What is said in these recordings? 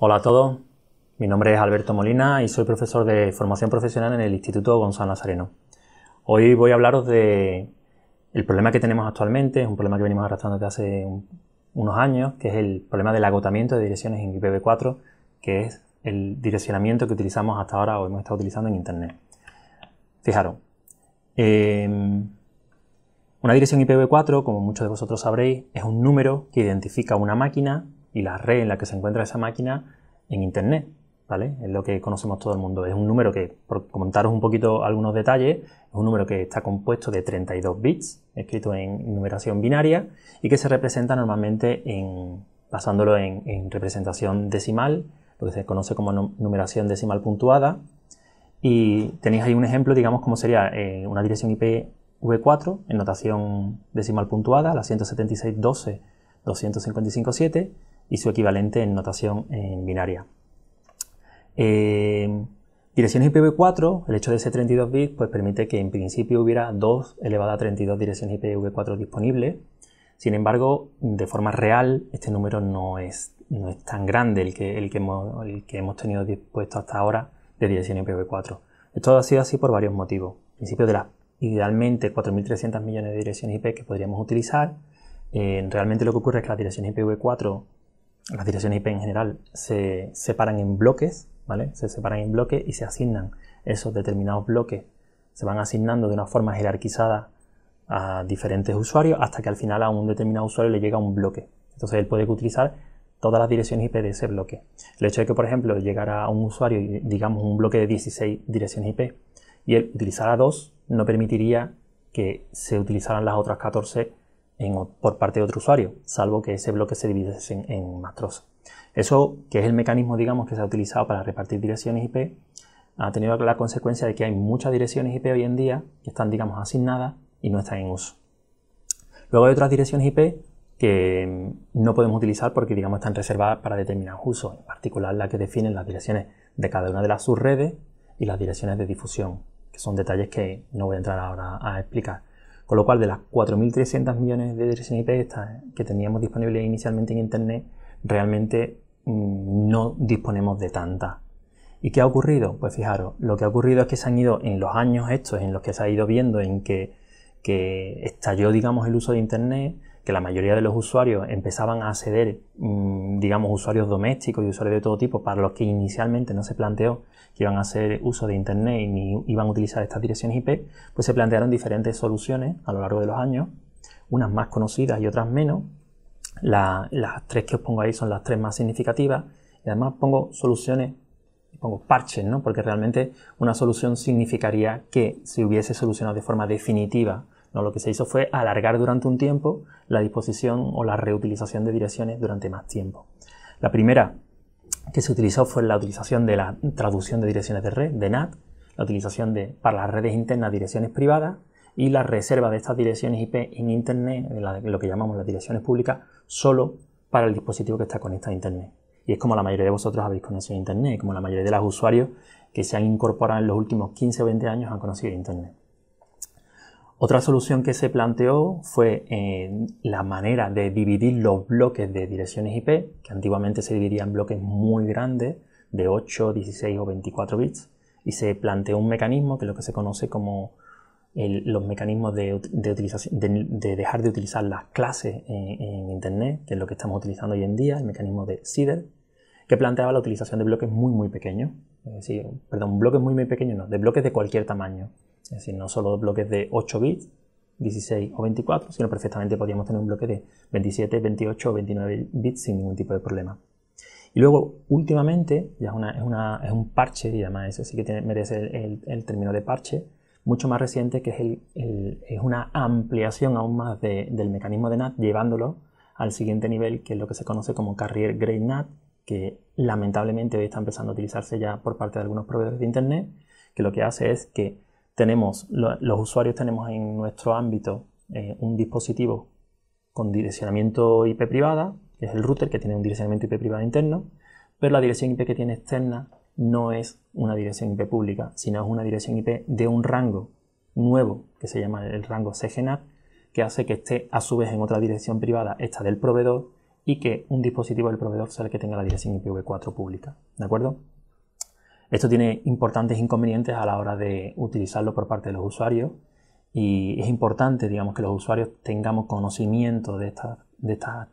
Hola a todos, mi nombre es Alberto Molina y soy profesor de formación profesional en el Instituto Gonzalo Nazareno. Hoy voy a hablaros del problema que tenemos actualmente, es un problema que venimos arrastrando desde hace unos años, que es el problema del agotamiento de direcciones en IPv4, que es el direccionamiento que utilizamos hasta ahora o hemos estado utilizando en Internet. Fijaros, em, una dirección IPv4, como muchos de vosotros sabréis, es un número que identifica una máquina y la red en la que se encuentra esa máquina en Internet. ¿Vale? Es lo que conocemos todo el mundo. Es un número que, por comentaros un poquito algunos detalles, es un número que está compuesto de 32 bits, escrito en numeración binaria, y que se representa normalmente en, basándolo en, representación decimal, lo que se conoce como numeración decimal puntuada. Y tenéis ahí un ejemplo, digamos, como sería eh, una dirección IP V4 en notación decimal puntuada, la 176.12.255.7, y su equivalente en notación en binaria. Eh, direcciones IPv4, el hecho de ser 32 bits, pues permite que en principio hubiera 2 elevado a 32 direcciones IPv4 disponibles. Sin embargo, de forma real, este número no es, no es tan grande el que, el, que hemos, tenido dispuesto hasta ahora de direcciones IPv4. Esto ha sido así por varios motivos. En principio, de las idealmente 4.300 millones de direcciones IP que podríamos utilizar, eh, realmente lo que ocurre es que las direcciones IPv4 las direcciones IP en general se separan en bloques, ¿vale? Se separan en bloques y se asignan esos determinados bloques, se van asignando de una forma jerarquizada a diferentes usuarios hasta que al final a un determinado usuario le llega un bloque. Entonces él puede utilizar todas las direcciones IP de ese bloque. El hecho de que, por ejemplo, llegara a un usuario, digamos, un bloque de 16 direcciones IP y él utilizara dos, no permitiría que se utilizaran las otras 14 por parte de otro usuario, salvo que ese bloque se divide en, más trozos. Eso, que es el mecanismo, digamos, que se ha utilizado para repartir direcciones IP, ha tenido la consecuencia de que hay muchas direcciones IP hoy en día que están, digamos, asignadas y no están en uso. Luego hay otras direcciones IP que mm, no podemos utilizar porque, digamos, están reservadas para determinados usos, en particular las que definen las direcciones de cada una de las subredes y las direcciones de difusión, que son detalles que no voy a entrar ahora a explicar. Con lo cual, de las 4.300 millones de direcciones IP que teníamos disponibles inicialmente en Internet, realmente mm, no disponemos de tantas. ¿Y qué ha ocurrido? Pues fijaros, lo que ha ocurrido es que se han ido en los años estos en los que se ha ido viendo en que, que estalló, digamos, el uso de Internet, la mayoría de los usuarios empezaban a acceder, mm, digamos, usuarios domésticos y usuarios de todo tipo, para los que inicialmente no se planteó que iban a hacer uso de Internet y ni iban a utilizar estas direcciones IP, pues se plantearon diferentes soluciones a lo largo de los años, unas más conocidas y otras menos. las tres que os pongo ahí son las tres más significativas y además pongo soluciones pongo parches, Porque realmente una solución significaría que se hubiese solucionado de forma definitiva no, lo que se hizo fue alargar durante un tiempo la disposición o la reutilización de direcciones durante más tiempo. La primera que se utilizó fue la utilización de la traducción de direcciones de red, de NAT, la utilización de, para las redes internas direcciones privadas y la reserva de estas direcciones IP en Internet, lo que llamamos las direcciones públicas, solo para el dispositivo que está conectado a Internet. Y es como la mayoría de vosotros habéis conocido Internet, como la mayoría de los usuarios que se han incorporado en los últimos 15 o 20 años han conocido Internet. Otra solución que se planteó fue eh, la manera de dividir los bloques de direcciones IP, que antiguamente se dividían en bloques muy grandes, de 8, 16 o 24 bits, y se planteó un mecanismo que es lo que se conoce como los mecanismos de, dejar de utilizar las clases en, Internet, que es lo que estamos utilizando hoy en día, el mecanismo de CIDR, que planteaba la utilización de bloques muy, muy pequeños. perdón, bloques muy, muy pequeños, no, de bloques de cualquier tamaño. Es decir, no solo bloques de 8 bits, 16 o 24, sino perfectamente podríamos tener un bloque de 27, 28 o 29 bits sin ningún tipo de problema. Y luego, últimamente, ya es, una, un parche, y además eso sí que merece el, término de parche, mucho más reciente, que es, una ampliación aún más del mecanismo de NAT, llevándolo al siguiente nivel, que es lo que se conoce como Carrier Grade NAT, que lamentablemente hoy está empezando a utilizarse ya por parte de algunos proveedores de Internet, que lo que hace es que tenemos, los usuarios tenemos en nuestro ámbito eh, un dispositivo con direccionamiento IP privada, que es el router que tiene un direccionamiento IP privado interno, pero la dirección IP que tiene externa no es una dirección IP pública, sino es una dirección IP de un rango nuevo que se llama el rango CGNAP, que hace que esté a su vez en otra dirección privada, esta del proveedor, y que un dispositivo del proveedor sea el que tenga la dirección IPv4 pública. ¿De acuerdo? Esto tiene importantes inconvenientes a la hora de utilizarlo por parte de los usuarios y es importante, digamos, que los usuarios tengamos conocimiento de estas,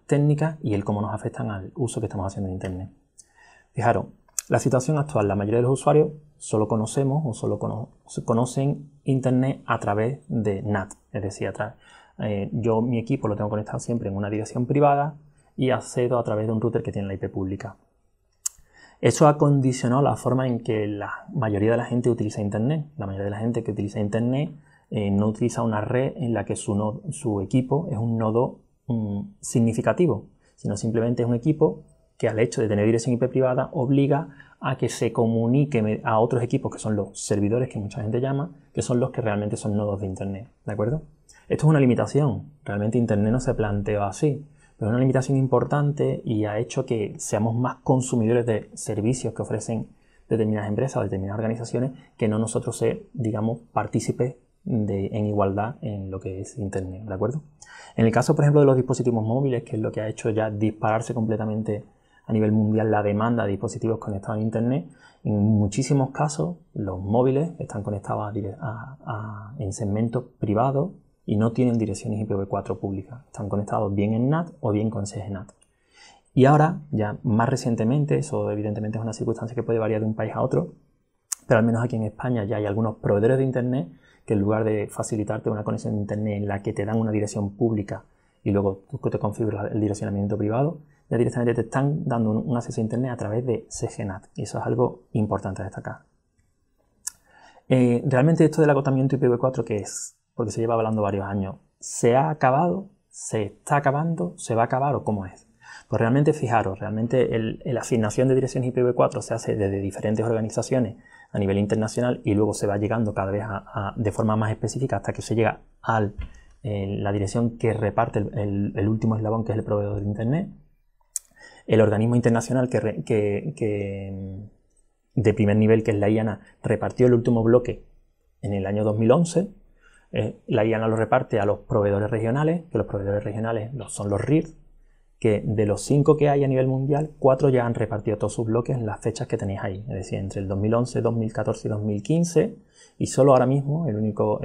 técnicas y el cómo nos afectan al uso que estamos haciendo de Internet. Fijaros, la situación actual, la mayoría de los usuarios solo conocemos o solo conocen Internet a través de NAT, es decir, eh, yo mi equipo lo tengo conectado siempre en una dirección privada y accedo a través de un router que tiene la IP pública. Eso ha condicionado la forma en que la mayoría de la gente utiliza Internet. La mayoría de la gente que utiliza Internet eh, no utiliza una red en la que su, equipo es un nodo mm, significativo, sino simplemente es un equipo que al hecho de tener dirección IP privada obliga a que se comunique a otros equipos que son los servidores que mucha gente llama, que son los que realmente son nodos de Internet. ¿De acuerdo? Esto es una limitación. Realmente Internet no se planteó así pero una limitación importante y ha hecho que seamos más consumidores de servicios que ofrecen determinadas empresas, o determinadas organizaciones, que no nosotros ser, digamos, partícipes en igualdad en lo que es Internet, ¿de acuerdo? En el caso, por ejemplo, de los dispositivos móviles, que es lo que ha hecho ya dispararse completamente a nivel mundial la demanda de dispositivos conectados a Internet, en muchísimos casos los móviles están conectados en segmentos privados y no tienen direcciones IPv4 públicas. Están conectados bien en NAT o bien con CGNAT. Y ahora, ya más recientemente, eso evidentemente es una circunstancia que puede variar de un país a otro, pero al menos aquí en España ya hay algunos proveedores de Internet que en lugar de facilitarte una conexión de Internet en la que te dan una dirección pública y luego tú te configuras el direccionamiento privado, ya directamente te están dando un acceso a Internet a través de CGNAT. Y eso es algo importante a destacar. Eh, realmente esto del agotamiento IPv4, que es porque se lleva hablando varios años. ¿Se ha acabado? ¿Se está acabando? ¿Se va a acabar o cómo es? Pues realmente fijaros, realmente la asignación de direcciones IPv4 se hace desde diferentes organizaciones a nivel internacional y luego se va llegando cada vez de forma más específica hasta que se llega a eh, la dirección que reparte el, último eslabón que es el proveedor de Internet. El organismo internacional mm, de primer nivel, que es la IANA, repartió el último bloque en el año 2011 eh, la IANA lo reparte a los proveedores regionales, que los proveedores regionales son los RIR, que de los cinco que hay a nivel mundial, cuatro ya han repartido todos sus bloques en las fechas que tenéis ahí, es decir, entre el 2011, 2014 y 2015, y solo ahora mismo el único,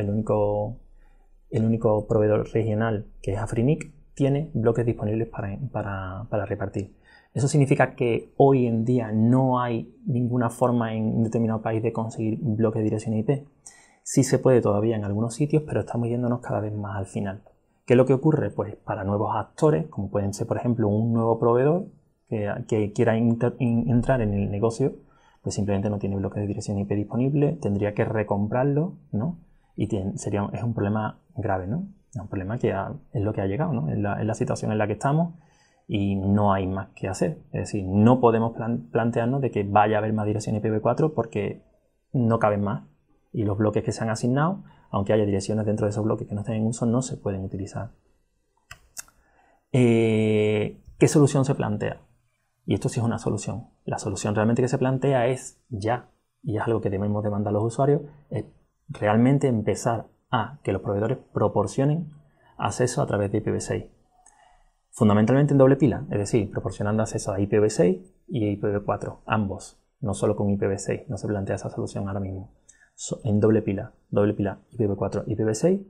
proveedor regional que es Afrinic tiene bloques disponibles para, para repartir. Eso significa que hoy en día no hay ninguna forma en un determinado país de conseguir bloques de dirección IP. Sí se puede todavía en algunos sitios, pero estamos yéndonos cada vez más al final. ¿Qué es lo que ocurre? Pues para nuevos actores, como pueden ser, por ejemplo, un nuevo proveedor que, quiera entrar en el negocio, pues simplemente no tiene bloque de dirección IP disponible, tendría que recomprarlo, ¿no? Y sería, es un problema grave, ¿no? Es un problema que es lo que ha llegado, ¿no? Es la, situación en la que estamos y no hay más que hacer. Es decir, no podemos plantearnos de que vaya a haber más dirección IPv4 porque no caben más y los bloques que se han asignado, aunque haya direcciones dentro de esos bloques que no estén en uso, no se pueden utilizar. Eh, ¿Qué solución se plantea? Y esto sí es una solución. La solución realmente que se plantea es ya, y es algo que debemos demandar a los usuarios, es realmente empezar a que los proveedores proporcionen acceso a través de IPv6. Fundamentalmente en doble pila, es decir, proporcionando acceso a IPv6 y IPv4, ambos, no solo con IPv6, no se plantea esa solución ahora mismo en doble pila, doble pila IPv4 y IPv6.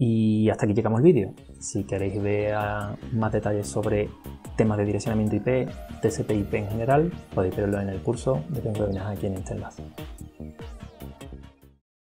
Y hasta aquí llegamos el vídeo. Si queréis ver ah, más detalles sobre temas de direccionamiento IP, TCP/IP en general, podéis verlo en el curso de Tengo aquí en este